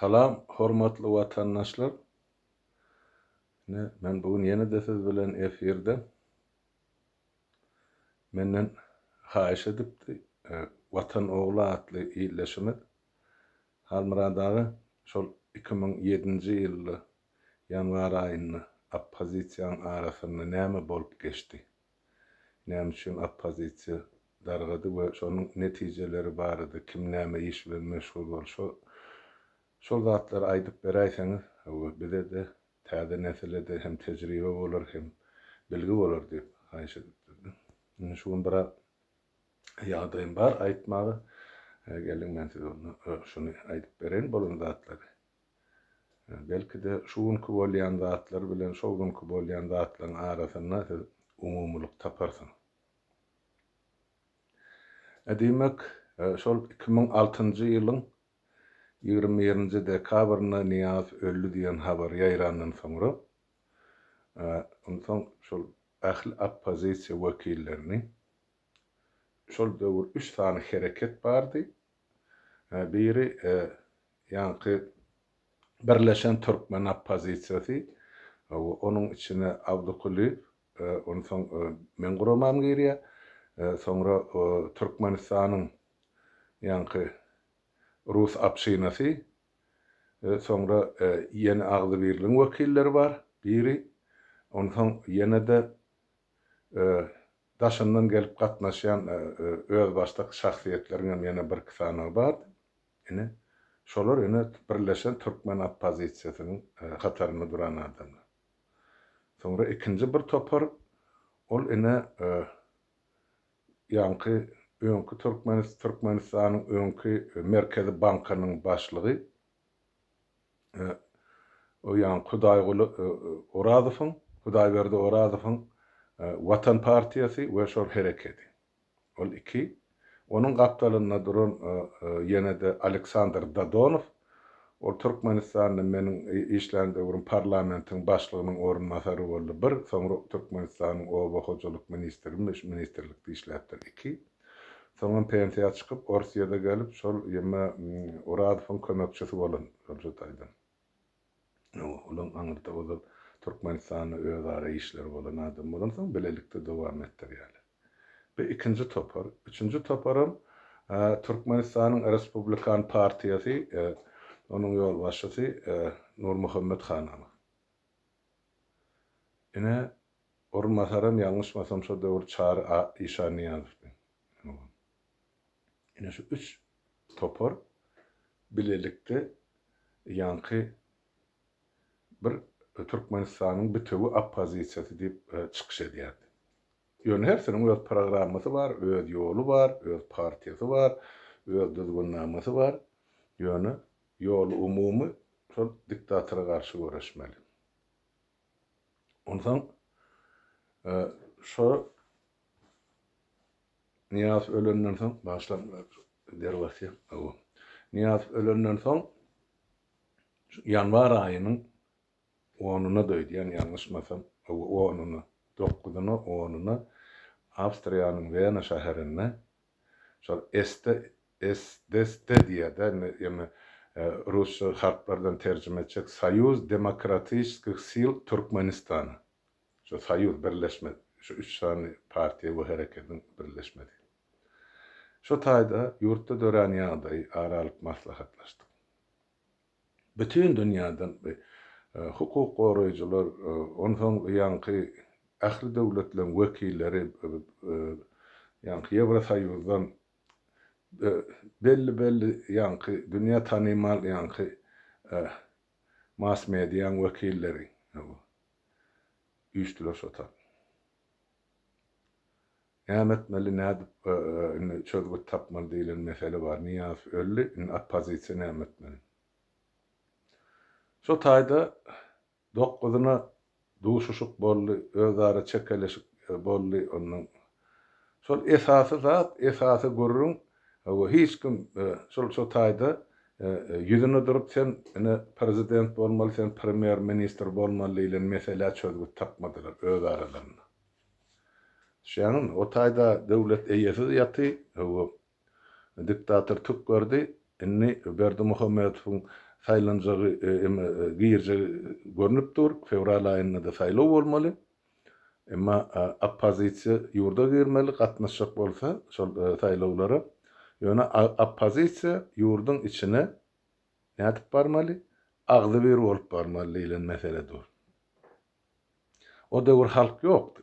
Salam, hormatly vatandaşlar. Ne, ben bugün yeni de siz bilen efirde menden haýyş edipdi. E, Watan oğlu atly iýleşimi Halmyradagy şol 2007-nji ýyly ýanwar aýyny oppozisiýanyň arasynda näme bolup geçti. Näme üçin oppozisiýa dargady ve şonuň neticeleri vardı kim näme iş bilen meşgul bolşo Şol zatları aydıp beraysanız, bize de täze nesile de hem tecrübe olur hem bilgi olur diýip Ayşe, Şuň Şun bir ýagdaýym bar aýtmagy. Gelin men size şunu aýdyp beren bolan zatlary. Belki de şuunki bolýan zatlar bilen şogunky bolýan zatlaryň arasyna siz umumlyk taparsyň. Edimek şol 2006-njy ýylyň 27. dekabrını Niyaz öldü diyen haber yayrandan sonra e, ondan şol ähli oppozisiya vekillerini şol döwür üç tane hareket vardı, e, Biri ýanky e, Birleşen Türkmen oppozisiýasy onun içine Abdukuliyev, onu soň men guramam Sonra Türkmenistan'ın ýanky Rus apşynasy, ee, sonra e, yeni ağzı birliğin vekilleri var, biri. Ondan yine de daşından gelip katnaşyan e, e, öz baştak şahsiyetlerin yine bir kısana var. Yine şolar yine birleşen Türkmen appozitsiyasının hatarını duran adamlar. Sonra ikinci bir topar, ol yine yankı öňkü Türkmenis Türkmenistanyň öňkü e, Merkezi bankanyň başlygy e, o ýan Hudaýguly e, Orazowyň, Hudaýberdi Orazowyň Vatan partiyası, we şol hareketi. Ol iki Onun gapdalyna durun yine de Aleksandr Dadonov O Türkmenistan'ın menin işlerinde vurum parlamentin başlığının orunmasarı oldu. Bir, sonra Türkmenistan'ın oba hocalık ministerlik, ministerlikte işlerdir. İki, Soňam pensiýa çykyp Orsiýada gelip şol ýeme Uradowyň hmm, kömekçisi bolan jataýdan. Ulan aňyrda o Türkmenistanyň özara işleri bolan adam bolan soň bilelikde dowam etdirýärler. Bu ikinci topar, üçinji toparam e, Türkmenistan'ın Respublikan partiýasy e, onuň ýol başçysy e, Nur Muhammed Hanawy. Ine Ormasaram yanlışmasam şu dövr çağrı işaniyazov. Yani şu üç topor birlikte yankı bir e, Türkmenistan'ın bir tövü ap pozisiyası deyip e, çıkış ediyerdi. Yani hepsinin öz programması var, öz yolu var, öz partiyası var, öz düzgünlaması var. Yani yol umumu sol diktatöre karşı uğraşmalı. Ondan e, şu Niyaz ölenden son, bağışlar dervası o. Niyaz ölenden son, yanvar ayının onuna döydi, yani yanlışmasam, o onuna, dokuzuna onuna, Avstriyanın Vena şəhərində, Şu este, esteste diye de, yani, e, Rus harflerden tercüme edecek, Sayuz Demokratik Sil Türkmenistan'ı. Şu Sayuz birleşme, şu üç tane parti bu hareketin birleşmedi. Şu tayda yurtta dören yağday aralık maslahatlaştık. Bütün dünyadan bir e, hukuk koruyucular, e, onun yankı ahli devletlerin vekilleri, e, e, yankı Evrasa yurdan e, belli belli yankı, dünya tanimal yankı Kıyamet melli nadip ünlü çözgü tapmalı deyilen mesele var. Niyaf öllü ün appazisi nimet melli. Şu tayda dokuzuna duşuşuk bollu, özara çekeleşik e, bollu onun. Şol esası zat, esası gurrun ve hiç kim şol e, şu tayda e, yüzünü durup sen ne prezident bolmalı, sen premier minister bolmalı ile mesela çözgü tapmadılar öz Şeýanyn o taýda döwlet eýesiz o diktatör tük gördi. Inni Berdi Muhammedowyň saýlanjagy e, e, giýerjegi görnüp dur. Fevral aýynda da saýlaw bolmaly. Emma oppozisiýa e, yurda girmeli, gatnaşjak bolsa şol saýlawlara. Ýöne oppozisiýa ýurdun içine nädip barmaly? Agly bir bolup barmaly diýilen mesele dur. O döwür halk ýok,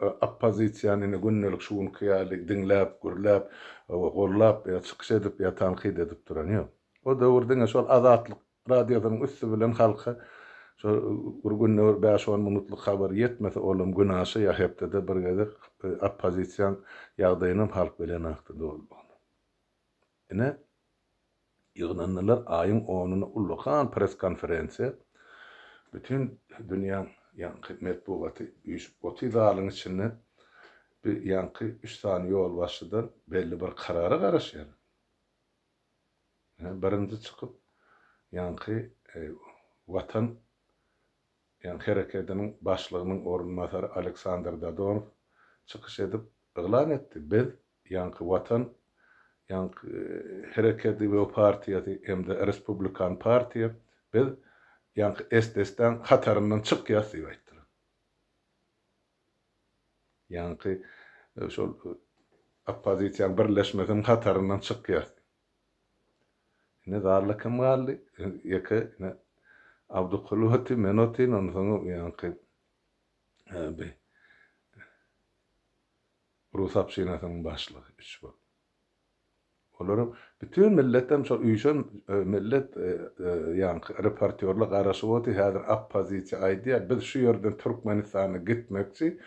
E, oppozisiýany günnelik şuun kiyali diňläp, gürläp, e, gürläp, çykyş edip, tanqid edip duran ýok. O da urdyň şol azatlyk radiodan üstü bilen halka şo urgun nur beş on minutlyk habar ýetmese olam günäşi ýa hepdede bir gezi e, oppozisiýany ýagdaýynyň halk bilen aýtdy Ene ýygnanlar aýyň onuny ullahan press konferensiýa bütün dünýäniň yankı metbuatı, ot idarının içinde bir yankı üç tane yol başından belli bir karara karışıyor. Yani birinci çıkıp yankı e, vatan yani hareketinin başlığının orunmasarı Alexander Dadonov çıkış edip ilan etti. Biz yankı vatan yankı e, hareketi ve partiyeti hem de Respublikan partiye biz yani estesten hatarından çık ya sivaytır. Yani ki e, şu e, opozisyon birleşmekin hatarından çık ya. Ne darlıkım galdi, yaka e, ne Abdukulu hati menoti nonsonu yani ki be Rus apşinasının başlığı üç bak. Olaram bütün millette şu üyüşen e, millet e, e, yani repertuarlık arası oldu. Hazır ap pozisya aydiya. Biz şu yerden Türkmenistan'a gitmekçi.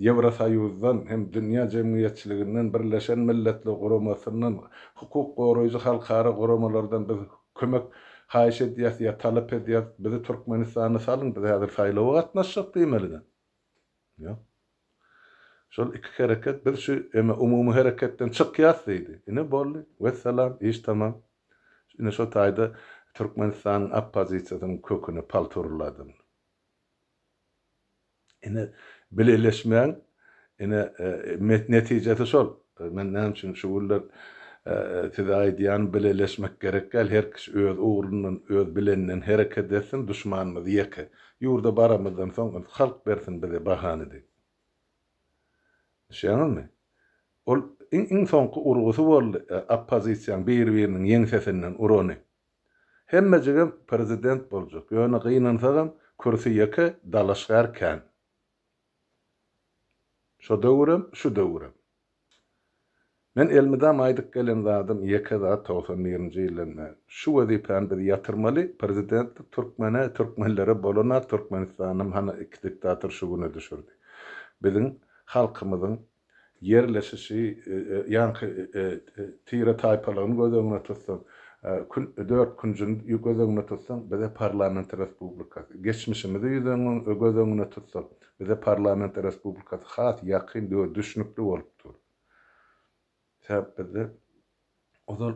Evrosayuzdan hem dünya cemiyetçiliğinden birleşen milletli kurumasından hukuk koruyucu halkara kurumalardan biz kömek haýyş edýäs ýa talap edýäs bizi Türkmenistana salın biz häzir saýlawa gatnaşyk diýmeliden. Ýa. Şol iki hareket bir şu eme umumi hareketten çık kıyasıydı. Ne bolli? Ve selam, iş tamam. Yine şu tayda Türkmenistan'ın appaziyasının kökünü palturladım. Yine bileleşmeyen yine e, neticesi şol. Ben näme üçin şu günler tidaý diýen bileleşmek gerek gel her kişi öz uğrundan öz bilenden hereket etsin düşmanymyz ýeke. Ýurda baramyzdan soň halk bersin bize bahane bahany Şeňilmi? Ol iň iň soňky urgusy boldy oppozisiýaň e, bir-biriniň ýeňsesinden urany. Hemmejegem prezident boljak. Ýöne gynansa hem kürsüýeke dalaşgarkän. Şu döwrem, şu döwrem. Men elmidam aydık gelen zadım yeke zat 91-nji ýyllarynda şu wezipany bir ýatyrmaly prezident türkmene, türkmenlere bolana Türkmenistanym hany iki diktator şu güne düşürdi. Biziň halkımızın yerleşişi, e, e, yankı e, tire taypalarını göz önüne tutsun. dört küncün göz önüne tutsun, bize parlamenter respublikası. Geçmişimizi göz önüne tutsun, bize parlamenter respublikası. Hat yakın diyor, düşünüklü olup dur. Sebep bize, o da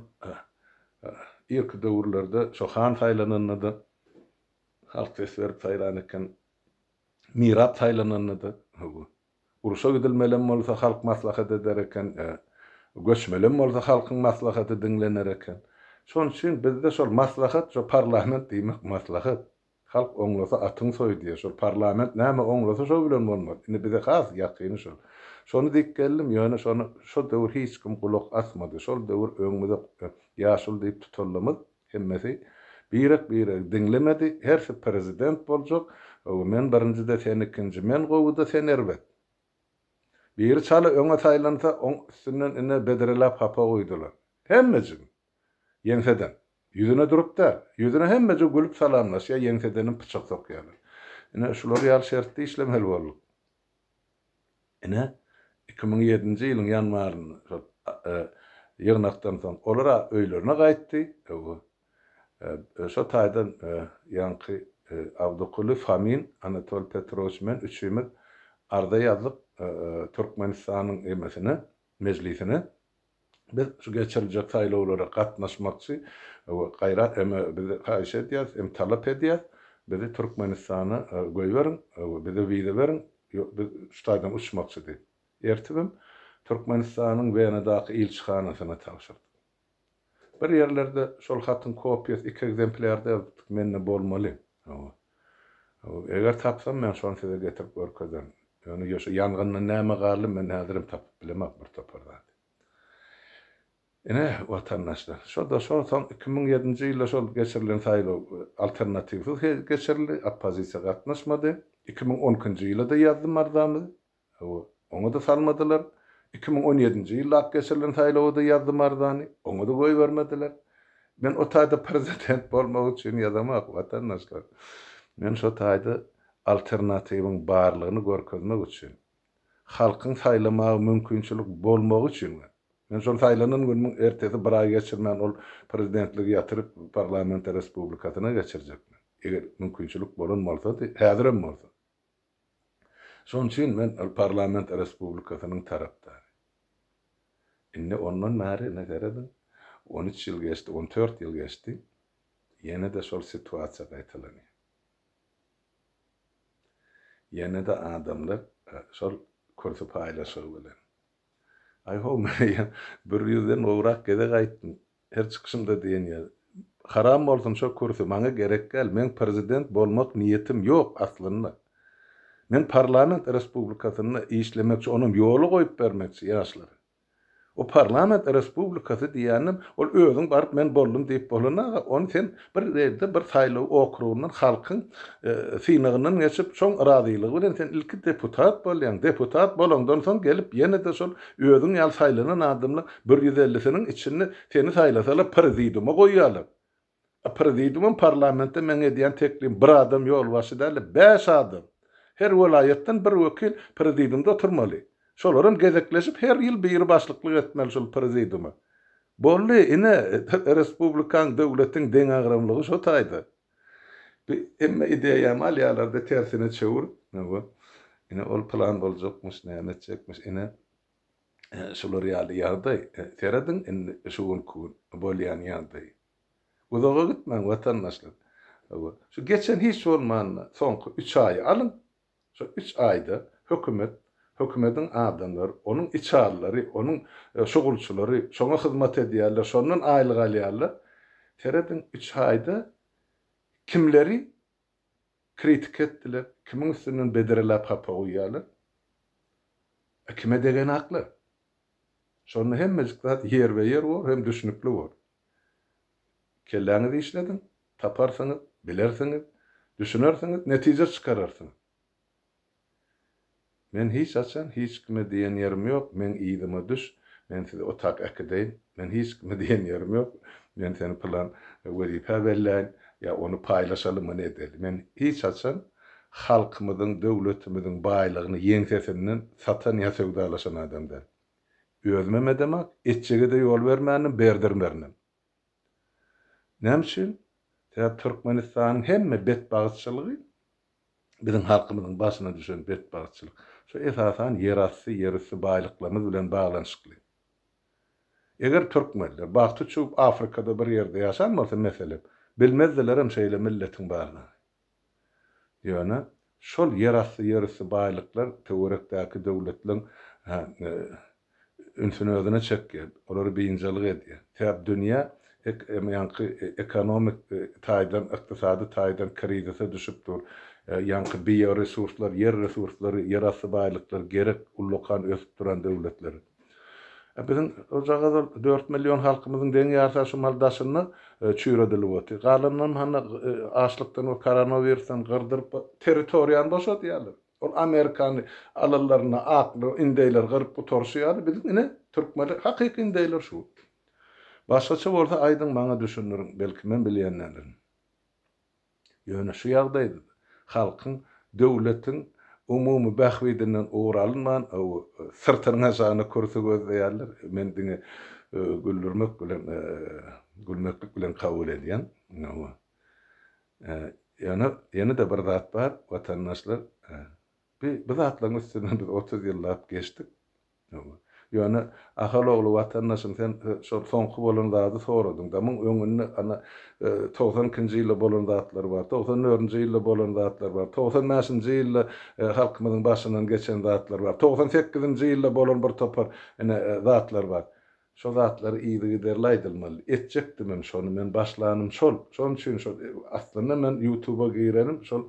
ilk dövrlerde şu han saylananını da halk ses verip saylan eken, mirap saylananını urusha gidilmelen bolsa halk maslahat eder eken, e, göçmelen bolsa halkyň maslahaty dinlener eken. Şoň üçin bizde şol maslahat, şol parlament diýmek maslahat. Halk oňlasa atın soýu diýe, şol parlament näme oňlasa şol bilen bolmaz. Indi bize has ýakyny şol. Şonu dikkeldim, ýöne şonu şol döwür hiç kim gulak asmady. Şol döwür öňümizde ýaşul e, diýip tutulmaz. Hemmesi birek birek dinlemedi. Her se şey prezident boljak. Men birinci de sen ikinci men da sen erbet. Bir çalı öňe taýlansa, onun üstünden ine bedrelap hapa goýdylar. Hemmejin. Yenseden. Yüzüne durup da, yüzüne hemmeci gülüp salamlaşya, yensedenin pıçak sokýarlar. Ine şular ýaly şertde işlemeli bolduk. Ine 2007-nji ýylyň ýanmaryny e, ýygnakdan soň olara öýlerine gaýtdy. E, Şo taýdan e, ýanky Abdukuly Famin, Anatol Petrovich men arda alıp e, Türkmenistan'ın emesini, meclisini biz şu geçirilecek sayılavlara katnaşmakçı e, gayrat eme bizi kayış ediyaz, em talep ediyaz. Bizi Türkmenistan'a e, göy verin, e, bizi vize verin, biz şutaydan uçmakçı diye. Ertibim, Türkmenistan'ın Venedaki ilçihanasına çalışırdı. Bir yerlerde şol hatın kopyası iki egzemplerde yazdık, menne bolmalı. Eğer tapsam, ben şonu size getirip örkezem. Yani yaşa yangının ne megarlı ben nadirim tap bilemek bir tapardan. Yine vatandaşlar. Şu da şu tam 2007 yılda şu geçirilen sayılı e, alternatif geçerli e, appozisiya katlaşmadı. 2012 yılda da yazdım ardamı. Onu da salmadılar. 2017 yılda geçirilen sayılı da yazdım ardani. Onu da koy vermediler. Ben o tayda prezident olmak için yazamak vatandaşlar. Ben şu tayda alternativin barlığını görkezmek üçin, halkyň saýlamagy mümkinçilik bolmagy üçin. Ben şol saýlanan günüň ertesi bir ay geçirmän ol prezidentligi ýatyryp parlament respublikasyna geçirjekmen. Eger mümkinçilik bolan bolsa, häzir hem bolsa. Şoň üçin men parlament respublikasynyň tarapdary. onun ondan ne näzeredin? 13 ýyl geçdi, 14 ýyl geçdi. yine de şol situasiýa gaýtalanýar. ജനത ആദംലർ sol korsa paylaşırlar. Ay ho meyan bir yüzden oğrak gede gaytın. Her çıkışımda diyen ya. Haram olsun şu kurtu. Bana gerek gel. Men prezident bolmak niyetim yok aslında. Ben parlament respublikasını için onun yolu koyup vermekçi yaşlar. O parlament respublikasy diýenim, ol özüň baryp men boldum diýip bolana, on sen bir ýerde bir saýlaw okrugynyň halkyň e, synygynyň ýaşyp şoň razylygy bilen sen ilki deputat bolýan, deputat bolandan soň gelip ýene de şol özüň ýal saýlany adamly 150-siniň içini seni saýlasala prezidiuma goýýaly. A e, prezidiumun parlamenti men edýän tekdim bir adam ýol başy derli 5 adam. Her welaýetden bir wekil prezidiumda oturmaly. şolaram gezekleşip her ýyl bir başlyklyk etmeli şol prezidiumi. Bolly ine respublikan döwletiň deň agramlygy şo taýdy. Emme ideýam alýalarda tersine çöwür. Ine ol plan boljakmyş, näme çekmiş ine. E, şolar ýaly ýardy. E, terediň in şugun kun bolýan ýardy. Uzaga gitmän watandaşlar. Şu geçen hiç olman soňky 3 aý alın. Şu 3 ayda hükümet hükümetin adamları, onun içarları, onun e, şugulçuları, şona hizmet ediyerler, şonun aylık aliyerler. Teredin üç ayda kimleri kritik ettiler, kimin üstünün bedirelap hapa uyarlar. E, kime degen aklı? Şonu hem meciklat yer ve yer var, hem düşünüklü var. Kellerini de işledin, taparsanız, bilersiniz, düşünersiniz, netice çıkararsınız. Men hiç açan hiç mi diyen yerim yok. Men iyidime düş. Men size otak akıdayım. Men hiç mi diyen yerim yok. Men seni plan vazife belleyin. Ya onu paylaşalım mı ne edelim. Men hiç açan halkımızın, devletimizin baylığını yensesinden satan ya sevdalaşan adamdan. Özmeme demek, etçege de yol vermenin, berdirmenin. Ya Täze hem hemme bet bagçylygy biziň halkymyzyň başyna düşen bet bagçylyk şu esasan yerassı, yerisi baylıklarımız bilen bağlanışıklı. Eger Türkmenler, baktı çup Afrika'da bir yerde yaşanmasa meselem, bilmezdelerim şeyle milletin bağlığını. Yani şol yerassı, yerisi baylıklar teorektaki devletlerin e, ünsünü özüne çekke, olary beýinjelik edýär. Täp dünýä ek, ýanky e, e, ekonomik taýdan, ykdysady taýdan krizise düşüp dur. E, yankı biyo resurslar, yer resursları, yerası baylıklar gerek ullukan ösüp duran döwletleri. E, bizim ojaga 4 milyon halkımızın halkymyzyň deň ýarsaşy maldaşyny e, çüýredilip otdy. Galandan hany açlykdan we koronavirusdan gyrdyryp territoriýany boşat ýaly. O Amerikan alallaryna aklı indeyler gyryp torşuýady. Bizim ine türkmen hakyky indeyler şu. Başgaça bolsa aýdyň maňa düşündirin, belki men bilýänlerim. Yönü şu ýagdaýdy halkın, döwletiň umumy bähwidinden uğralman, o e, sırtına jany kursu gözleýärler. Men diňe güldürmek bilen, gülmeklik bilen kabul ediyen, e, Yani, yani de bir zat bar, vatandaşlar, e, bir zatlaryň üstünden biz 30 geçtik, yani. Yani ahal oğlu vatandaşın sen e, sonku bolun zadı soradın. Gamın öngünü ana 90-nji e, ýylda bolan zatlar bar, 94-nji ýylda bolan zatlar bar, 95-nji ýylda e, halkymyzyň başyndan geçen zatlar bar, 98-nji ýylda bolan bir topa ene zatlar bar. Şo zatlar iýdigi derlaydylmal. Etjekdim men şonu men başlanym şol. Şon üçin şol. aslynda men YouTube-a girerim, şol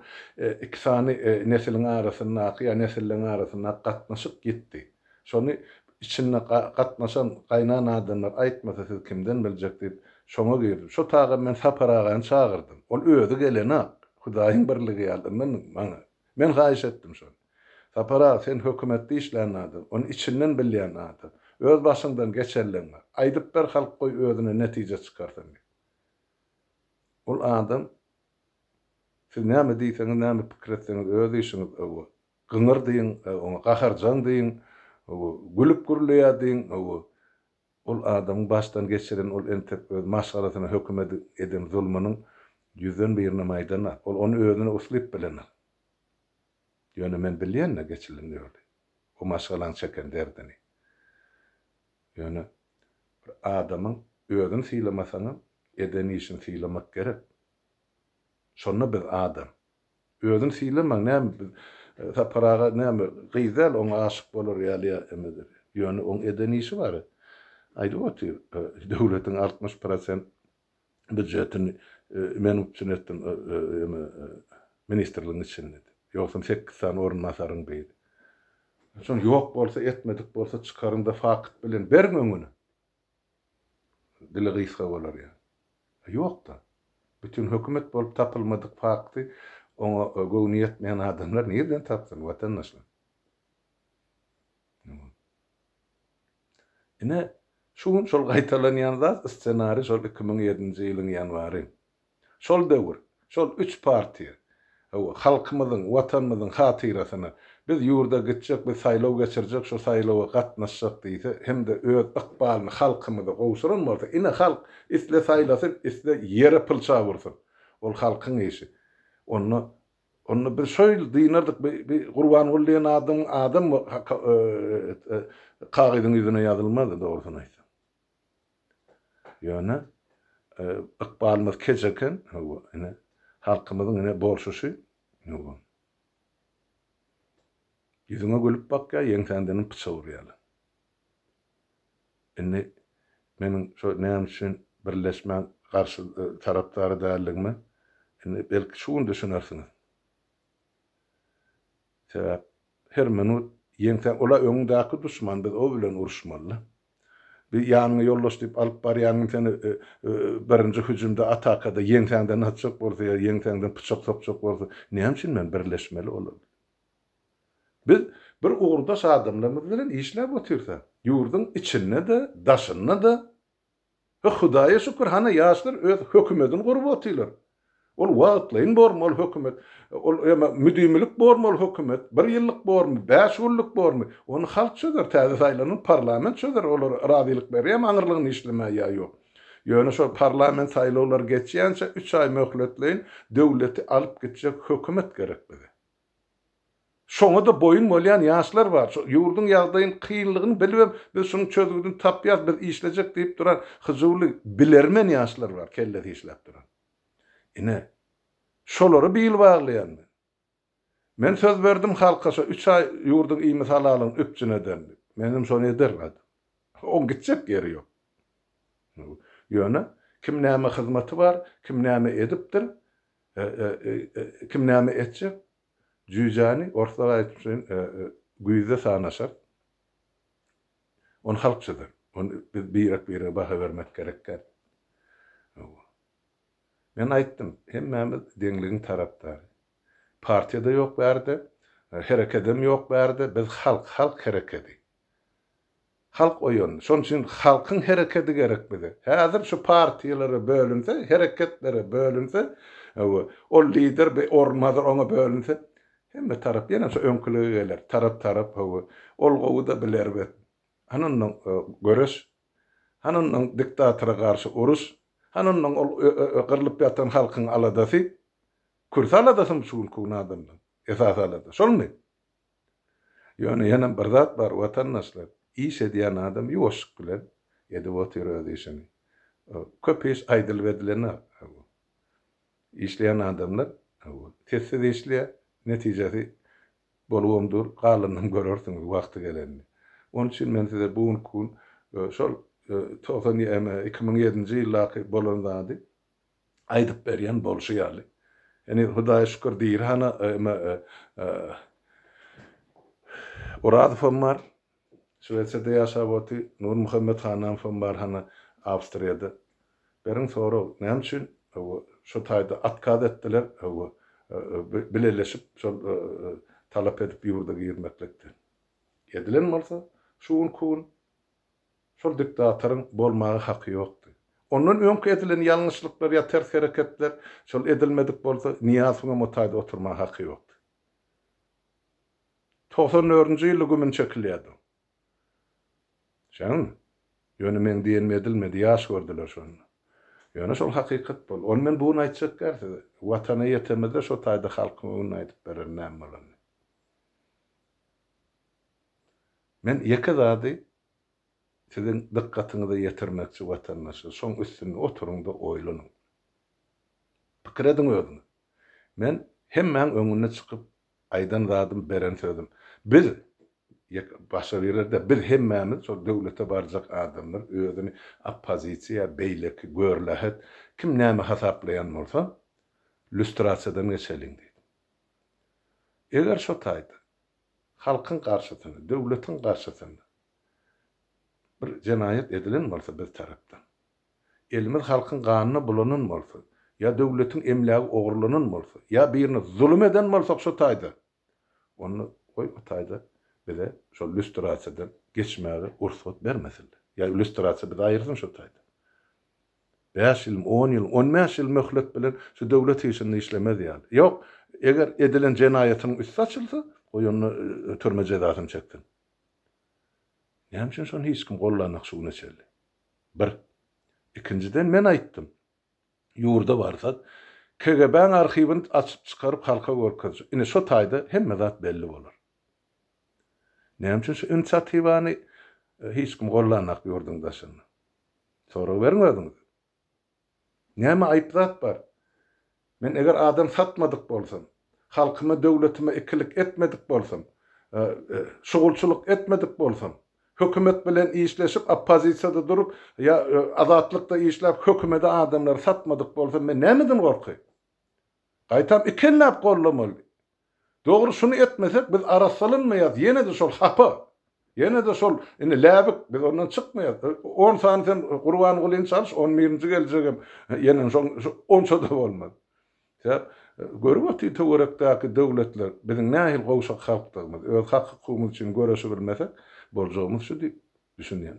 2 sany nesilin arasyna, ýa-ni nesilin arasyna gatnaşyp gitdi. Şonu içinne katmasan, kaynağın adamlar aytmasa siz kimden bilecek deyip şoňa girdim. Şu taga men saparagany çağırdım. Ol özü gelene Hudaýyň birligi ben bana, ben gaýyş etdim şol. Sapara sen hökümetli işlerini adın, onun içinden bilýän adın. Öz başından geçerlenme. Aydıp ber halk koy özüne netice çıkarsın. Ol adam siz näme diýseniz, näme pikir etseniz, öz işiniz öwe. Gyngyr diýin, e, ona gaharjan diýin, Ogu gülüp gürleýädin, ogu ol adam baştan geçiren ol entep maşgalatyna hökümet edin zulmunyň ýüzden birini maýdana, ol onu öwrüne uslyp bilen. Ýöne men bilýän näçe ýyllyk ýerdi. O maşgalany çeken derdini. Ýöne bir adamyň öwrüni sylamasany edeni üçin sylamak gerek. Şonda bir adam öwrüni sylamak näme? Taparağa ne mi? Gıyzel on aşık olur yaliye emidir. Yönü on edenişi var. Aydı o ki e, devletin 60% büdjetini e, men için ettim e, ministerliğin için dedi. Yoksa 8 sene orun masarın beydi. Şun yok bolsa etmedik çıkarın da fakit bilen berin öňüne. Dili gysga bolar ya. Yok da. Bütün hükümet bolup tapılmadık fakti ona gol niyetmeyen adamlar nereden tapsın vatandaşlar? Yine şu şol gaýtalan ýanda ssenari şol 2007-nji ýylyň ýanwary. Şol döwür, şol 3 partiýa Hawa halkymyzyň, watanymyzyň biz yurda gitjek, biz saýlaw geçirjek, şu saýlawa gatnaşjak diýse, hem de öz ykbalyny halkymyzy gowşuran bolsa, ine halk isle saýlasyn, isle ýere pylça bursun. Ol halkyň işi onu onu bir şöyle diýnardyk bir bir Gurban Gulliýan adam adam kagydyň e, e, ýüzüne ýazylmady dogrusyny aýtsam. Ýöne ykbalymyz keçeken yani halkımızın, ene bolşuşy yani. Ýüzüňe gülüp bakýa, ýeňsendeniň pyça urýaly. Indi meniň şu näme üçin birleşmä garşy e, tarapdary däldigimi? belki şunu düşünersiniz. Sebep her minut yengsen ola öňdäki düşmandyr o bilen uruşmaly. Bir ýanyňa ýollaşdyp alyp barýanyň seni e, e, birinji hüjümde atakada yeňsenden çok bolsa ya yeňsenden pyçak sapjak bolsa, Ne üçin men birleşmeli bolar? Biz bir uğurdaş adamlarımız bilen işlep otursa, yurdun içine de, daşına da, Hudaya şükür, hana yaşlar öz hükümetin kurup otuyorlar. Onu vaatlayın bormalı hükümet. Müdümülük bormalı hükümet. Bir yıllık bormu, beş yıllık bormu. Onu halk çözer, täze saylanın parlament çözer. Olur razılık beriyem, anırlığını işleme ya yok. Yöne şu parlament saylovlar geçýänçe üç ay möhletleyin devleti alıp geçecek hükümet gerekmedi. Şoňa da boyun bolýan ýaşlar bar. Ýurdun ýagdaýyň kynlygyny bilip, biz şunu çözgüdün tapýas, biz işleyecek diýip duran hyzurly bilermen ýaşlar bar, kellesi işläp duran. İne, şolary bir ýyl mı? Men söz verdim halka şu 3 ay yurdun iyi misal alın öpçüne dendi. Menim şonu edermedi. On gidecek yeri yok. Yöne kim näme hyzmaty var, kim näme edipdir, e, e, e, kim näme etçi, cüjani ortalara aytmışyn güýde sanaşar. On halkçıdır, On bir birek bir baha vermek gerekdir. Ben aytdım, hemmemiz deňligin tarapdary. Partiýada ýok berdi, e, herekedem yok verdi? biz halk, halk hareketi, Halk oýun. Şoň üçin halkyň hereketi gerek bize. Häzir şu partiýalary bölünse, hareketleri bölünse, e, o lider bir ormadır ona bölünse, hemme tarap ýene şu öňkülüge geler. Tarap tarap howa, e, da biler bit. Hanundan görüş, hanundan diktatora garşy uruş, Hanonun qırılıp yatan halkın aladası, Kürs aladası mı şul kunadın? Esas aladası. Şol mu? Yani yana bir zat var vatandaşlar. İş ediyen adam yuvaşık bilen edip oturuyor işini. Köpeş aydıl vedilene işleyen adamlar sessiz işleye neticesi boluğumdur. kalınlığını görürsünüz vakti gelenini. Onun için ben size bugün şol 2007-nji ýyldaky bolanady aýdyp berýän bolşýarly. Yani Hudaýa şükür diýir hana e, e, e, Uradowam var. Şweçede ýaşap oty Nur Muhammed Hanam var hana Awstriýada. Berin soraw, ne üçin şu taýda atkad etdiler, bileleşip şol talap edip yurda ýurda girmeklikdir. mi olsa, şu un kun Şol diktatörün bolmağı haky ýokdy. Ondan öňki edilen yanlışlıklar ya ters hareketler şol edilmedik bolsa niýasyna mutaýda oturmagy haky ýokdy. 94-nji ýyly gümin çekilýärdi. Şan ýöne men diýen edilmedi gördüler gördiler şonu. Ýöne şol hakykat bol. Onu men bunu aýtsak gerse watana ýetemede şo taýda halkyna bunu aýdyp beren näme Men ýeke zady sizin dikkatinizi yetirmekçi vatandaşı, son üstüne oturun da oylanın. Pikir edin özünü. Ben hemen önüne çıkıp aydan radım beren söyledim. Biz başa verir de bir hemmemiz şol döwlete barjak adamlar özüni oppozisiya beýlek görlehet kim näme hasaplayan bolsa lustrasiyadan geçelin diýdi. Eger şo taýdy. halkın garşysyny, devletin garşysyny bir cinayet edilen bolsa bir tarapdan. Elmir halkın kanını bulunan bolsa, ya devletin emlagi ogurlanan bolsa, ya birini zulüm eden bolsa şu taýda. Onu koy o taýda bize şu lüstrasiyadan geçmäge ursat bermesin. Ya lüstrasiya bize ayırsın şu taýda. 5 yıl, 10 yıl, 15 yıl möhlet bilen şu döwlet işini işlemez yani. Yok, eğer edilen cinayetin üstü açılsa, o yönünü e, törme cezasını çektin. Nämşen şonu hiç kim gollanmak şuna çeldi. Bir. İkinciden men aittim, Yurda barsak KGB'n arhivini açıp çykaryp halka görkezdi. Ine şo taýda hemme zat belli bolar. Nämçe şu inisiativany hiç kim gollanmak ýurdun daşyny. Soraw bermediňiz. Näme aýp zat bar? Men eğer adam satmadık bolsam, halkyma, döwletime ikilik etmedik bolsam, e, e, şugulçylyk etmedik bolsam, hükümet bilen işleşip oppozisiyada durup ya e, azatlıkta işlep hükümete adamları satmadık bolsa men nemeden korky? Gaýtam ikenläp gollamaly. Doğru şunu etmesek biz arasalınmayaz. Yine de şol hapa. Yine de şol indi läbik biz ondan çıkmayaz. 10 e, sany sen Kur'an gulyn çalış 11-nji gelejegim. E, yine şol onça da bolmaz. Ya görüp oty töwerekdäki döwletler biziň nähil gowşak halkdagymyz. Öz hak hukumumyz üçin göreşip bilmesek borzomu sudi düşünýän.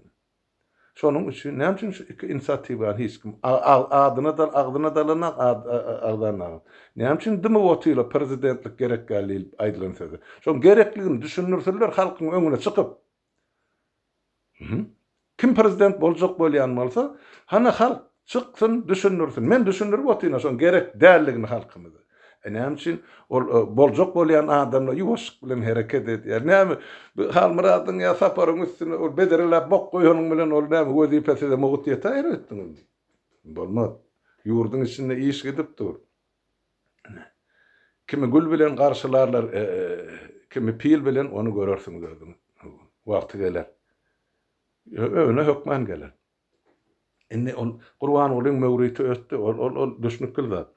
Şonuň üçin näme üçin iki inisiatiw bar hiç kim adyna da lan dalana agdana. Näme üçin dimi wotuyla prezidentlik gerek geldi aýdylan söze. Şoň gerekligini düşünürseler halkyň öňüne çykyp kim prezident boljak bolýan bolsa, hani halk çyksin, düşünürsin. Men düşünürip otyna şoň gerek dälligini halkymyzy. نامشين بولجوك بوليان آدم يوشك بلن هركدت يعني نام هالمرادن يا سفر مثل البدر لا بقوا يهون بلن ولنام هو دي بس إذا مغطية تاير ettin bolmaz yurdun içinde iş gidip dur kimi gül bilen karşılarlar e, e, kimi pil bilen onu görürsün gördün vakti gelir öne hükmen gelir inni on Kur'an olun mevriti öttü ol ol ol düşünüp kıldı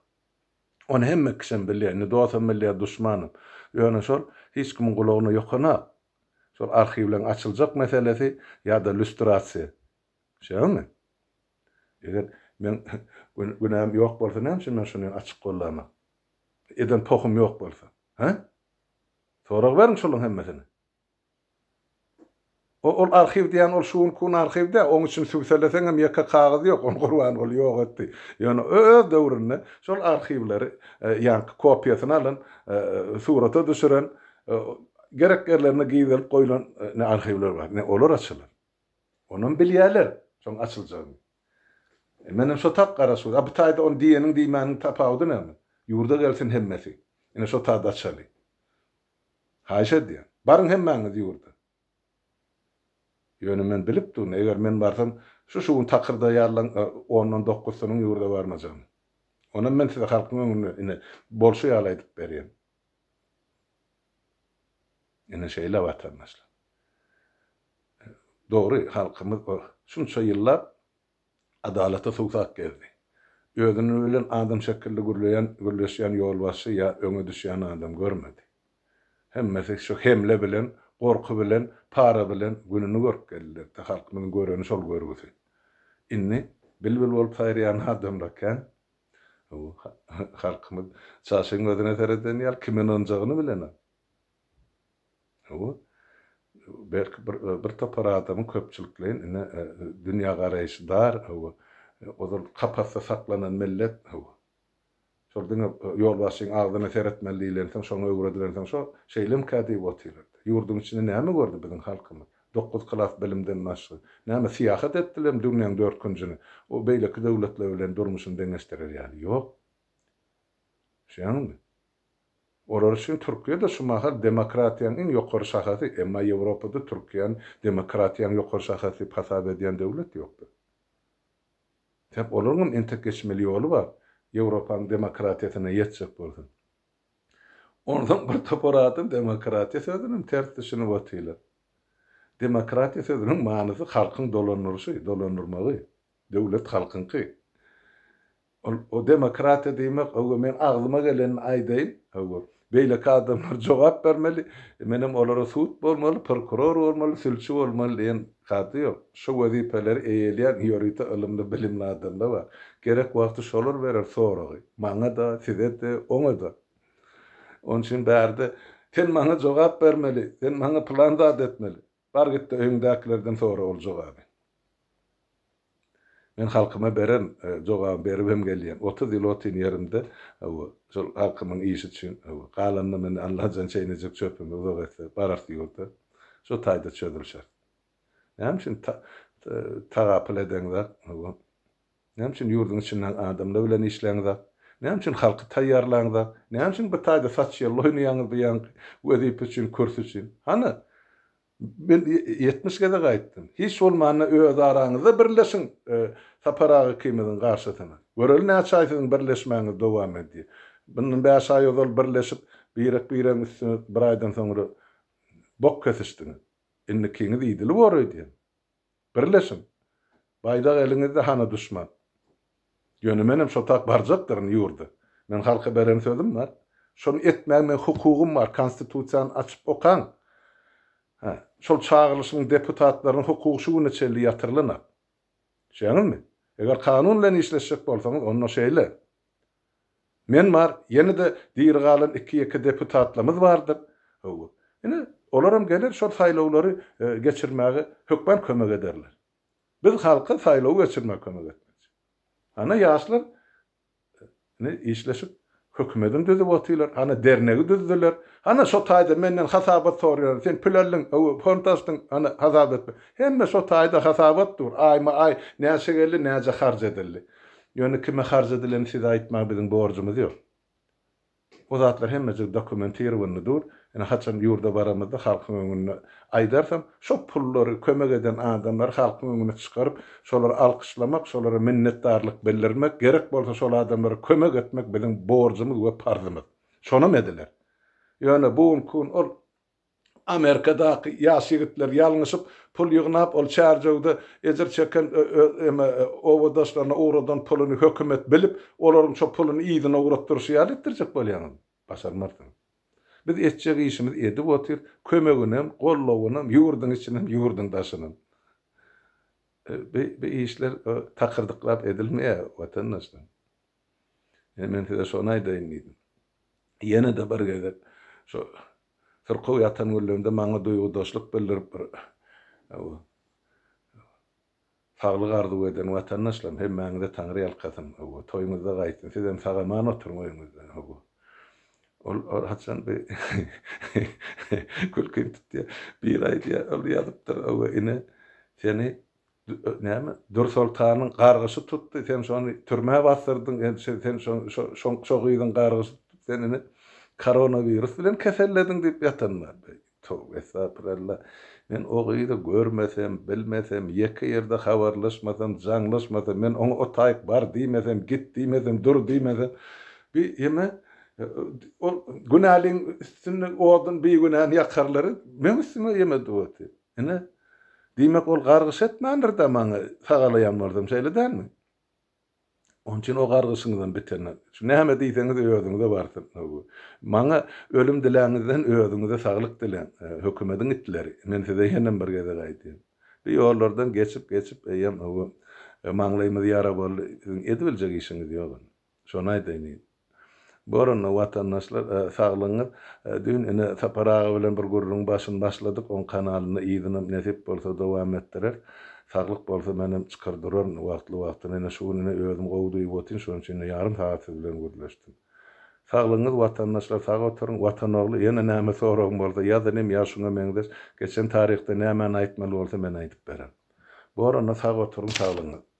Onu hem kişen bilýär, ne dostam bilýär, duşmanym. Ýöne şol hiç kim gulagyny ýokana. Şol arxivleň açyljak meselesi ýa-da lustrasiýa. Şeými? Eger men günäm ýok bolsa näme üçin men şonu açyk gollama? Eden pohum ýok bolsa, ha? Sorag berin şolun hemmesini. O, ol arxiv diýen ol şuun kun arxivde, oň üçin süwseleseňem ýeke kagyz ýok, oň gurban bol ýok etti. Yani, öz döwründe şol arxivleri, ýanky e, kopiýasyny alan, e, surata düşüren, e, gerek yerlerine giýilip goýulan ne arxivler var, ne olur açylar. Onun bilýärler, şoň açyljagyn. E, Benim şu tap garaşy, a bu taýda on diýeniň diýmanyň tapawdy näme? Ýurda gelsin hemmesi. Ine şo taýda açaly. Haýşe diýen. Barın hemmäňiz ýurda yönümün bilip durun. eğer men varsam şu şu gün takırda yarlan 10-19 e, dokuzunun yurda barmacam. Ona men size halkın önüne bolşu yağlaydıp beriyem. Yine şeyle vatandaşlar. Doğru halkımız şunça yıllar adalete soksak gezdi. Özünü bilen adam şekilli gürleyen, gürleşen yolbaşı ya öňe düşýän adam görmedi. Hemmesi şu hemle bilen gorky bilen, para bilen gününü görüp geldiler. Ta halkynyň göreni şol görgüsi. Inni bilbil bolup saýraýan adamlarken o halkymyz çaşyň gözüne tereden ýal kimin oncağını bilen. O belki bir, bir topar adamın köpçülükleyin ine e, dünya garayışı dar o o kapassa saklanan millet o şol diňe ýol başyň agdyny seretmeliýlensen, şoňa öwredilensen, şo şeýlem kädi botyr. Yurdun içinde näme gördi biziň halkymyz? 9 klas bilimden ne Näme siýahat etdiler dünýäň 4 günjini. O beýleki döwletler bilen durmuşyny deňeşdirer yok, şey Şeýanmy? Olar üçin Türkiye'de şu mahal demokratiýanyň iň ýokary şahasy, ama Avrupa'da Türkiye'nin demokratiýanyň ýokary şahasy hasap edýän döwlet ýokdur. Täp olaryň entek geçmeli ýoly Avrupa'nın Ýewropanyň demokratiýasyna ýetjek Oradan fotoğrafın demokratiya sözünün ters düşünü batıyla. Demokratiya sözünün manası halkın dolanırışı, dolanırmağı. Devlet halkın ki. O, o demokratiya demek, o men ağzıma gelen aydayım. O, böyle adamlar cevap bermeli, menem olara sud bolmaly, prokuror bolmaly, sülçü bolmaly diýen gaty ýok. Şu wazipeleri eýelýän ýörite ilimli bilimli adamlar bar. Gerek wagty şolar berer soragy. Maňa da, size de, oňa da. Onun için bərdi, sen bana cevap vermeli, sen bana plan zat etmeli. Bar gitti öňdäkilerden sonra ol jogaby. Ben halkyma beren jogaby beribem gelýän. 30 ýyl otin ýerimde bu şol halkymyň işi üçin galanyny e, men Allahjan çeýnejek çöpümi wagtda barasy ýolda şu taýda çözülşär. ta, e, tagapyl edeňler e, bu. Nämeçin ýurdun içinden adamlar bilen işleňler. Ne üçin halkı taýýarlanýar? ne üçin bu taýda saçýarly oýnaýanyz bu ýan wezip üçin, kurs üçin? Hany ben 70 gede gaýtdym. Hiç bolmanda öz araňyzda birleşin, e, saparagy kimizin garşysyna. Göreli näçe aýsyň birleşmäňiz dowam edýär. Bunun bäş ay ýol birleşip birek birem üstüne bir aýdan soňra bok kesişdiňiz. Indi kiňiz idili bor Birleşin. Baýdaq eliňizde hana düşman. Yönümenim şu tak barcaklarını yurdu. Ben halka beren sözüm var. Şonu etmäme hukukum var. Konstitusiýany açyp okan. Ha, şol çağırılışyň deputatlarynyň hukuky şu günçeli ýatyrlyna. Şeňilmi? Eger kanunla işleşip bolsaňyz onu şeýle. Men mar ýene de diýirgalan 2-2 deputatlarymyz bardyr. Owu. Ene olaram gelir şol saýlawlary e, geçirmäge hökmen kömek ederler. Biz halka saýlaw geçirmäge kömek Ana yaşlar ne işleşip hükmedim dedi bu Ana derneği düzdüler. Ana şo tayda menden hasabat soruyorlar. Sen pülerlin o fantastın ana hasabat Hemme so de tayda hasabat dur. Ay ma ay neyse geldi neyse harc edildi. Yönü kime harc edilen siz aitma bizim borcumuz yok. O zatlar hem de dokumentir bunu dur. Yani haçan yurda varamadı, halkın önüne aydarsam, şu pulları kömek eden adamlar halkın önüne çıkarıp, şoları alkışlamak, şolara minnettarlık belirmek, gerek bolsa şol adamlara kömek etmek bizim borcumuz ve parzımız. Şonu mediler. Yani bugün kun ol Amerikadaki ýaş ýigitler ýalňyşyp pul ýygnap ol çarjogda ejer çeken owadaşlaryna uğradan puluny hükümet bilip, olaryň şo puluny ýydyna uğratdyrşy ýaletdirjek bolýan. Başarmardyň. Biz etcek işimiz edip otur, kömögünem, gollogunem, yurdun içinem, yurdun taşınem. Bu işler e, takırdıklap edilmeye e, vatandaşlar. Yani ben size şonay da indim. Yine de bir gelir. Şu sırkov yatan göllerinde bana duygudaşlık bildirip bir. Sağlık arzu eden vatandaşlar hem bana da Tanrı yalkasın. Toyumuzda gaytin. Sizem sağaman oturmayınız. Bu ol ol और और हसन पे कुलकिन biraydiya öyle yazıptır öwe ine seni näme dur Sultanın gargyşy tuttu, sen şonu türme bastırdın sen sen son şon şogyň gargyşy senini koronavirus bilen keselledin diýip ýatanlar tövbe estağfirullah men ogyny da görmesem bilmesem ýeke ýerde habarlaşmasam janlaşmasam men oňa o taýyk var diýmesem git diýmesem dur diýmesem bir yeme. o günahlyň üstünde oýdun bir günahyny ýakarlary men üstüne ýeme duýaty. Ene diýmek ol gargyş etmändir da maňa sagalaýan bardym şeýledenmi? Onun için o kargısından bitirin. Şu ne hemen diyseniz öğüdünüzü vardır. Bana ölüm dileğinizden öğüdünüzü sağlık dileğin. E, hükümetin itleri. Ben size yeniden bir kez kaydayım. Bir yollardan geçip geçip eyyem o e, e manglayımız yara bol. Edi bilecek işiniz yok. Şuna edeyim. Borunu vatandaşlar e, sağlığını e, dün ene taparağı bilen bir gurrun başın başladık on kanalını iyidini nefip bolsa dowam etdirer. Sağlyk bolsa menem çykyrdyrar wagtly wagtly ene şuny ene özüm gowdy ýotyn şoň ene yarım saat bilen gürleşdim. Sağlygyny vatandaşlar sağa turun vatanowly ene näme sorawym bolsa ýa da näme ýaşyna meňdir. Geçen taryhda näme näitmeli bolsa men aýdyp beren. Borunu sağa turun sağlygyny.